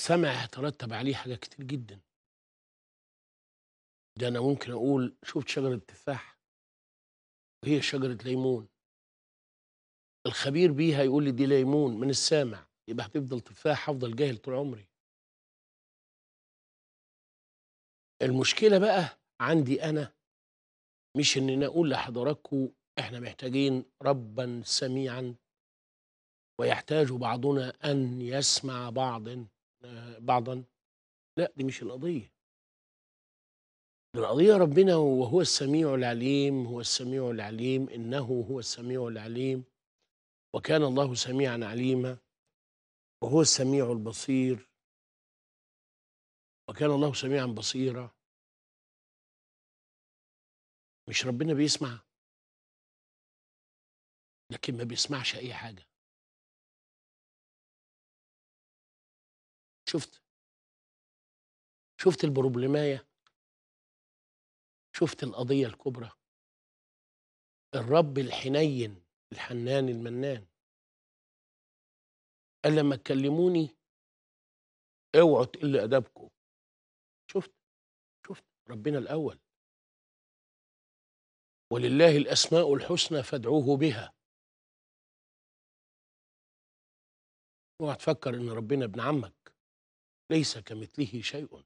السمع هيترتب عليه حاجات كتير جدا ده انا ممكن اقول شفت شجره التفاح وهي شجره ليمون الخبير بيها يقول لي دي ليمون من السامع يبقى هتفضل تفاح هفضل جاهل طول عمري المشكله بقى عندي انا مش ان انا اقول لحضراتكم احنا محتاجين ربا سميعا ويحتاج بعضنا ان يسمع بعض آه، بعضا لا دي مش القضية القضية ربنا وهو السميع العليم هو السميع العليم إنه هو السميع العليم وكان الله سميعا عليما وهو السميع البصير وكان الله سميعا بصيرا مش ربنا بيسمع لكن ما بيسمعش أي حاجة شفت شفت البروبلمايه شفت القضيه الكبرى الرب الحنين الحنان المنان قال لما تكلموني اوعوا تقل ادبكم شفت شفت ربنا الاول ولله الاسماء الحسنى فادعوه بها اوعى تفكر ان ربنا ابن عمك ليس كمثله شيء